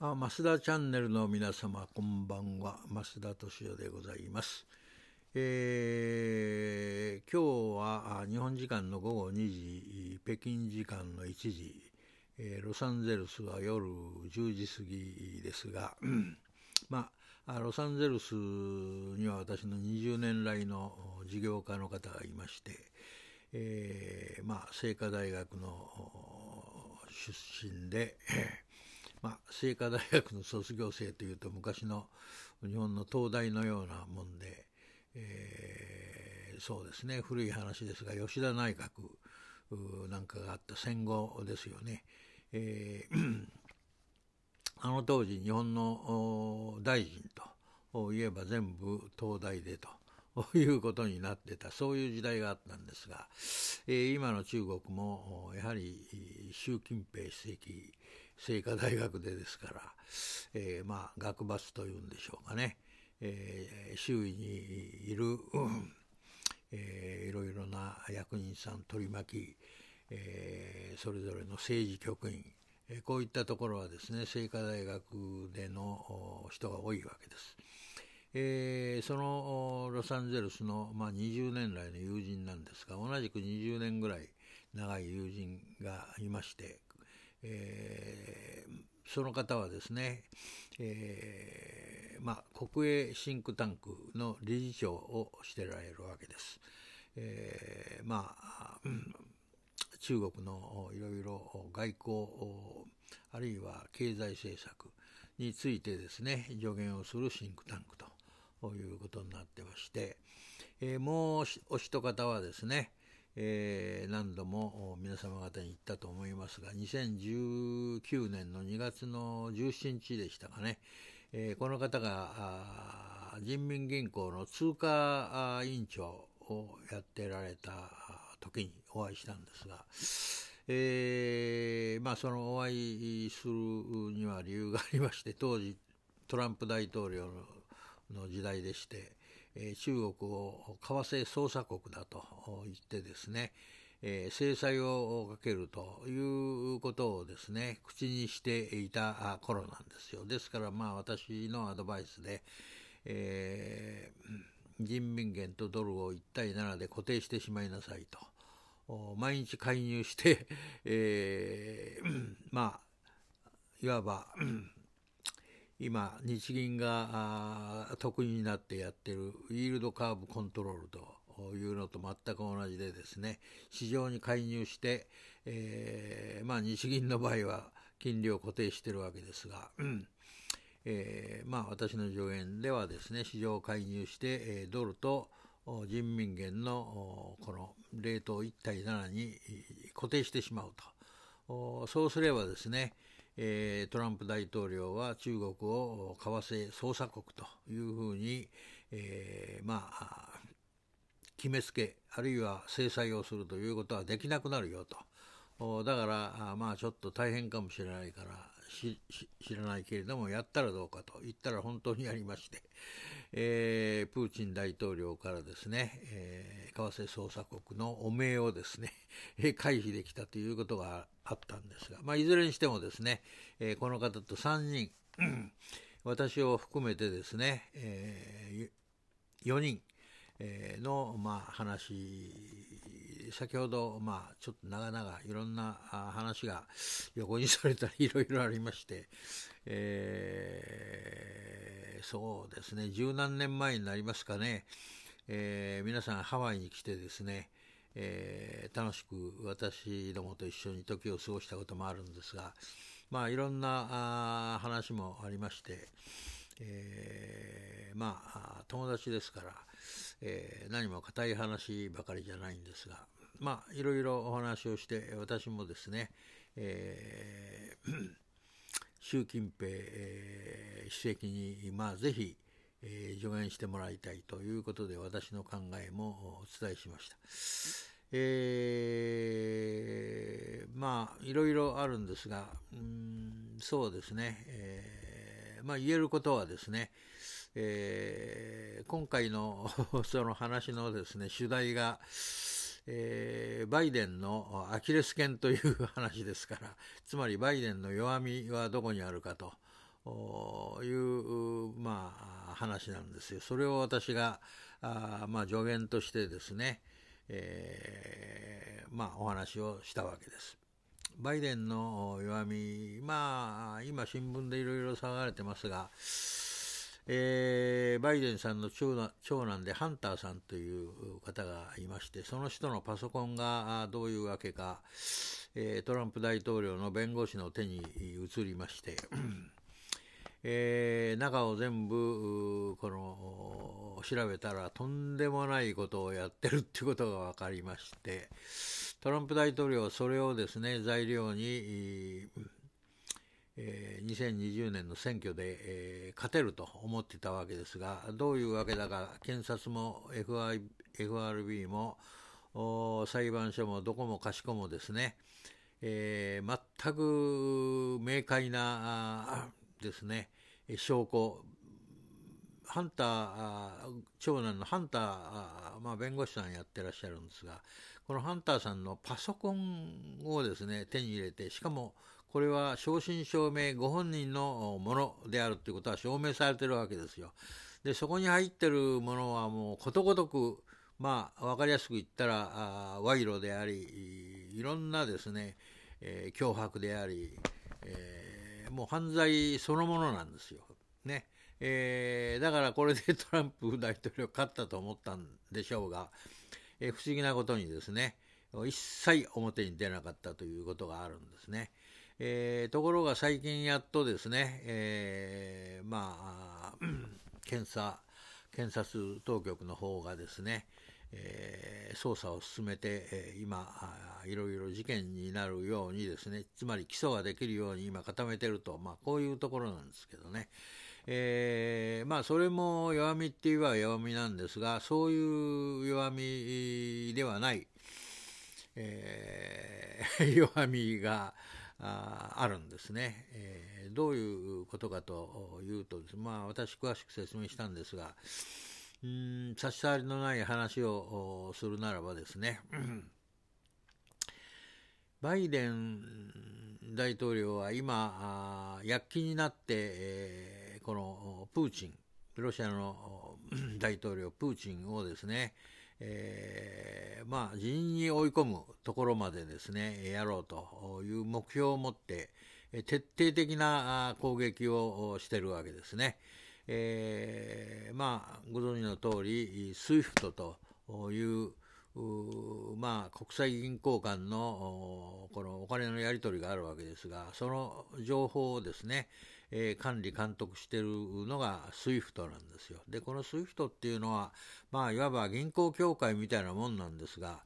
あ増田チャンネルの皆様こんばんは増田敏夫でございます、えー、今日は日本時間の午後2時北京時間の1時、えー、ロサンゼルスは夜10時過ぎですが、まあロサンゼルスには私の20年来の事業家の方がいまして、えー、まあ、清華大学の出身でまあ、聖華大学の卒業生というと昔の日本の東大のようなもんで、えー、そうですね古い話ですが吉田内閣なんかがあった戦後ですよね。えー、あの当時日本の大臣といえば全部東大でと。いうことになってたそういう時代があったんですが、えー、今の中国もやはり習近平主席清華大学でですから、えー、まあ学閥というんでしょうかね、えー、周囲にいる、うんえー、いろいろな役人さん取り巻き、えー、それぞれの政治局員、えー、こういったところはですね清華大学での人が多いわけです。えー、そのロサンゼルスの、まあ、20年来の友人なんですが同じく20年ぐらい長い友人がいまして、えー、その方はですね、えー、まあ、国営シンクタンクの理事長をしてられるわけです。えー、まあ、中国のいろいろ外交あるいは経済政策についてですね助言をするシンクタンクということになってまして、えー、もうお一方はですね、えー、何度も皆様方に言ったと思いますが、2019年の2月の17日でしたかね、えー、この方が人民銀行の通貨委員長をやってられた時にお会いしたんですが、えー、まあそのお会いするには理由がありまして、当時トランプ大統領の時代でして、え中国を為替捜査国だと言ってですね、え制裁をかけるということをですね、口にしていた頃なんですよ。ですからまあ私のアドバイスで、えー、人民元とドルを1対7で固定してしまいなさいと。毎日介入して、えー、まあ、いわば、今、日銀が得意になってやってる、イールドカーブコントロールというのと全く同じでですね、市場に介入して、えー、まあ日銀の場合は金利を固定してるわけですが、うんえー、まあ私の助言ではですね、市場を介入して、えー、ドルと人民元のこのレートを1対7に固定してしまうと。そうすればですね、えー、トランプ大統領は中国を為替捜査国というふうに、えー、まあ、決めつけ、あるいは制裁をするということはできなくなるよと。だから、まあちょっと大変かもしれないから、知らないけれども、やったらどうかと言ったら本当にやりまして、えー、プーチン大統領からですね、えー為替捜査国の汚名をですね、回避できたということがあったんですが、まあ、いずれにしてもですね、えこの方と3人、私を含めてですね、え4人、の、まあ、話、先ほど、まあ、ちょっと長々いろんな話が横にされたり いろいろありまして、えー、そうですね、十何年前になりますかね、えー、皆さんハワイに来てですね、えー、楽しく私どもと一緒に時を過ごしたこともあるんですが、まあ、いろんなあ話もありまして、えー、まあ、友達ですから、えー、何も固い話ばかりじゃないんですが、まあ、いろいろお話をして、私もですね、えー、習近平、えー、主席に、まあ、ぜひ、えー、助言してもらいたいということで私の考えもお伝えしました。えー、まあいろいろあるんですが、うんそうですね、えー、まあ言えることはですね、えー、今回の その話のですね主題が、えー、バイデンのアキレス腱という話ですから、つまりバイデンの弱みはどこにあるかと。いう、まあ、話なんですよ。それを私が、あまあ、助言としてですね、えー、まあ、お話をしたわけです。バイデンの弱み、まあ、今新聞でいろいろ騒がれてますが、えー、バイデンさんの長男でハンターさんという方がいまして、その人のパソコンがどういうわけか、えー、トランプ大統領の弁護士の手に移りまして、えー、中を全部この調べたらとんでもないことをやってるってことが分かりましてトランプ大統領はそれをですね材料に、えー、2020年の選挙で、えー、勝てると思ってたわけですがどういうわけだか検察も FRB も裁判所もどこもかしこもですね、えー、全く明快なですね証拠ハンター長男のハンター、まあ、弁護士さんやってらっしゃるんですがこのハンターさんのパソコンをですね手に入れてしかもこれは正真正銘ご本人のものであるということは証明されてるわけですよ。でそこに入ってるものはもうことごとくまあ分かりやすく言ったら賄賂でありいろんなですね、えー、脅迫であり、えーもう犯罪そのものなんですよ。ね。えー、だからこれでトランプ大統領勝ったと思ったんでしょうが、えー、不思議なことにですね、一切表に出なかったということがあるんですね。えー、ところが最近やっとですね、えー、まあ、検査、検察当局の方がですね、えー、捜査を進めて、えー、今いろいろ事件になるようにですねつまり起訴ができるように今固めてると、まあ、こういうところなんですけどね、えー、まあそれも弱みって言えば弱みなんですがそういう弱みではない、えー、弱みがああるんですね、えー、どういうことかというとまあ私詳しく説明したんですが、うん差し障りのない話をするならばですね、バイデン大統領は今、躍起になって、えこのプーチン、ロシアの大統領プーチンをですね、えー、まあ、辞任に追い込むところまでですね、やろうという目標を持って、徹底的な攻撃をしてるわけですね。えー、まあご存知の通り SWIFT というまあ、国際銀行間のこのお金のやり取りがあるわけですがその情報をですね、えー、管理監督しているのが SWIFT なんですよ。でこの SWIFT っていうのは、まあ、いわば銀行協会みたいなもんなんですが、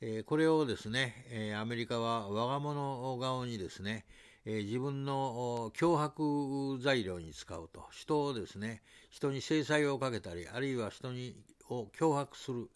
えー、これをですね、えー、アメリカは我が物顔にですね、え自分の脅迫材料に使うと人をですね人に制裁をかけたりあるいは人にを脅迫する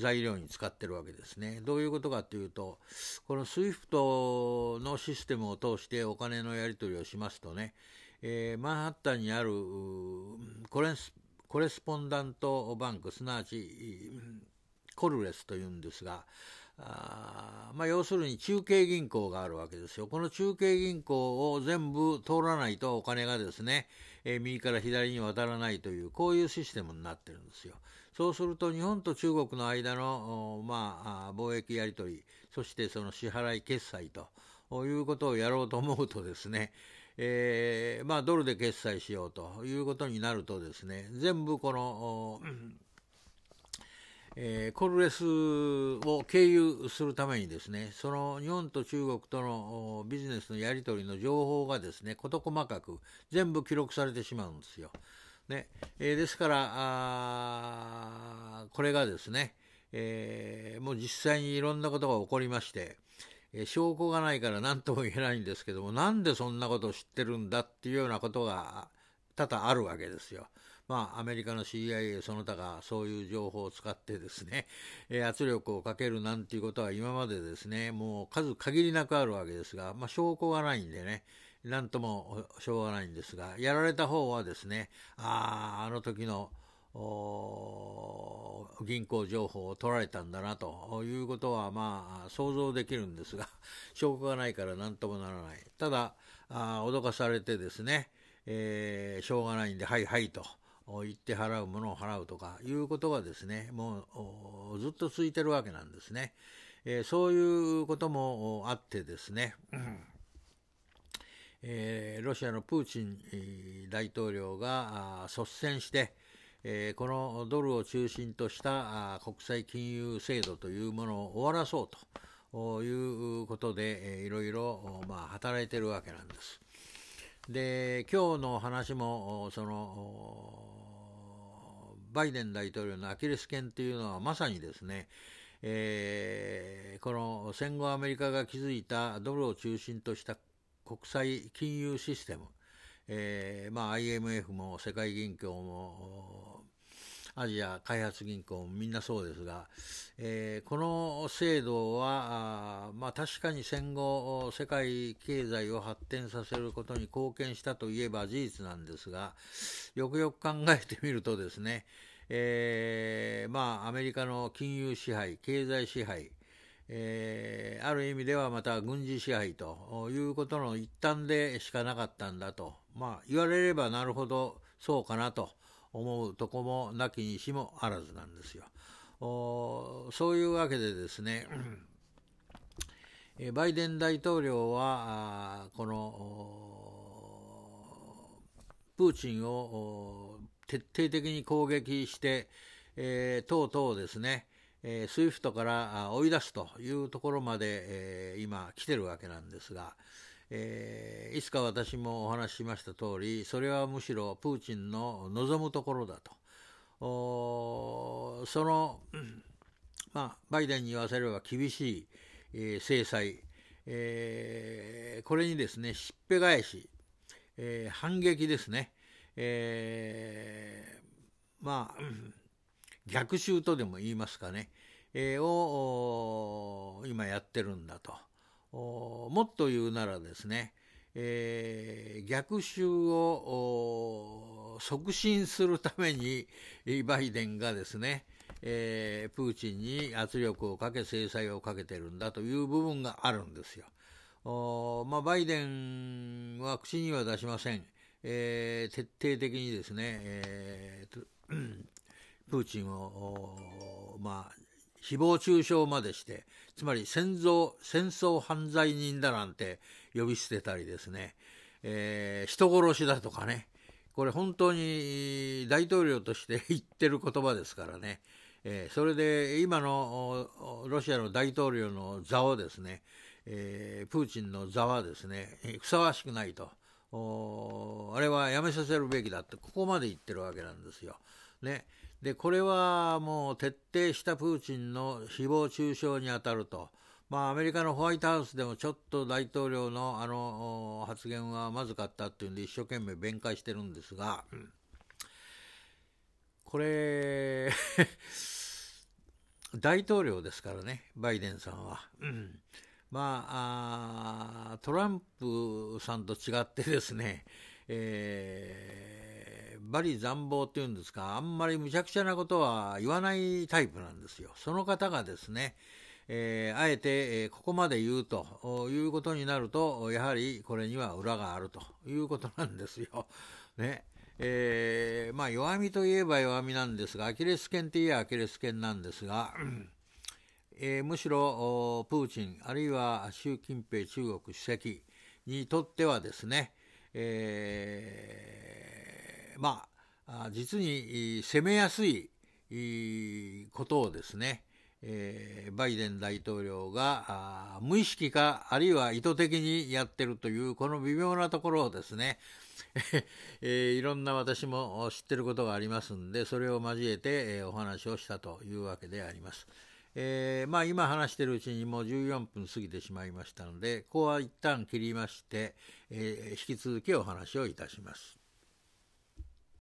材料に使ってるわけですね。どういうことかというと、この SWIFT のシステムを通してお金のやり取りをしますとね、えー、マンハッタンにあるコレスコレスポンダントバンク、すなわちコルレスというんですが、あまあ、要するに中継銀行があるわけですよ。この中継銀行を全部通らないとお金がですね、えー、右から左に渡らないという、こういうシステムになってるんですよ。そうすると日本と中国の間の、まあ、貿易やり取り、そしてその支払い決済ということをやろうと思うとですね、えー、まあ、ドルで決済しようということになるとですね、全部この、えー、コルレスを経由するためにですね、その日本と中国とのビジネスのやり取りの情報がですね、事細かく全部記録されてしまうんですよ。ねえー、ですからこれがですね、えー、もう実際にいろんなことが起こりまして、えー、証拠がないから何とも言えないんですけども、なんでそんなことを知ってるんだっていうようなことが多々あるわけですよ。まあ、アメリカの CIA その他がそういう情報を使ってですね、えー、圧力をかけるなんていうことは今までですね、もう数限りなくあるわけですが、まあ、証拠がないんでね、なんともしょうがないんですが、やられた方はですね、ああ、あの時の、銀行情報を取られたんだなということはまあ想像できるんですが 証拠がないから何ともならないただあ脅かされてですね、えー、しょうがないんではいはいと行って払うものを払うとかいうことがですね、もうずっと続いてるわけなんですね。えー、そういうこともあってですね、えー、ロシアのプーチン大統領が率先して、えー、このドルを中心とした国際金融制度というものを終わらそうということで、えー、いろいろ、まあ、働いてるわけなんです。で今日の話もそのバイデン大統領のアキレス腱というのはまさにですね、えー、この戦後アメリカが築いたドルを中心とした国際金融システム、えーまあ、IMF も世界銀行もアジア開発銀行もみんなそうですが、えー、この制度は、あまあ、確かに戦後、世界経済を発展させることに貢献したといえば事実なんですが、よくよく考えてみるとですね、えー、まあ、アメリカの金融支配、経済支配、えー、ある意味ではまた軍事支配ということの一端でしかなかったんだと、まあ、言われればなるほどそうかなと思うとこもなきにしもあらずなんですよ。そういうわけでですね、バイデン大統領は、このプーチンを徹底的に攻撃して、えー、とうとうですね、えスイフトから追い出すというところまで、え今来てるわけなんですが、えー、いつか私もお話ししました通り、それはむしろプーチンの望むところだと。その、まあ、バイデンに言わせれば厳しい、えー、制裁、えー、これにですね、しっぺ返し、えー、反撃ですね、えー、まあ、逆襲とでも言いますかね、えー、を今やってるんだと。もっと言うならですね、えー、逆襲を促進するためにバイデンがですね、えー、プーチンに圧力をかけ制裁をかけてるんだという部分があるんですよ。まあ、バイデンは口には出しません。えー、徹底的にですね、えー、プーチンを、まあ、誹謗中傷までしてつまり戦争戦争犯罪人だなんて呼び捨てたりですね、えー、人殺しだとかねこれ本当に大統領として 言ってる言葉ですからね、えー、それで今のロシアの大統領の座をですね、えー、プーチンの座はですねふさわしくないと。あれはやめさせるべきだってここまで言ってるわけなんですよ。ねで、これはもう徹底したプーチンの誹謗中傷にあたると。まあ、アメリカのホワイトハウスでもちょっと大統領のあの発言はまずかったっていうんで一生懸命弁解してるんですが、これ 大統領ですからね、バイデンさんは。うん、まあトランプさんと違ってですね、えー、バリ残暴っていうんですか、あんまりむちゃくちゃなことは言わないタイプなんですよ。その方がですね、えー、あえて、えー、ここまで言うということになると、やはりこれには裏があるということなんですよ。ね。えー、まあ弱みといえば弱みなんですが、アキレス腱っていえばアキレス腱なんですが、えー、むしろプーチン、あるいは習近平中国主席にとってはですね、えー、まあ、実に攻めやすいことをですね、えー、バイデン大統領が無意識かあるいは意図的にやってるというこの微妙なところをですね、えー、いろんな私も知ってることがありますんでそれを交えて、えお話をしたというわけであります。えー、まあ、今話してるうちにもう14分過ぎてしまいましたのでここは一旦切りまして、えー、引き続きお話をいたします。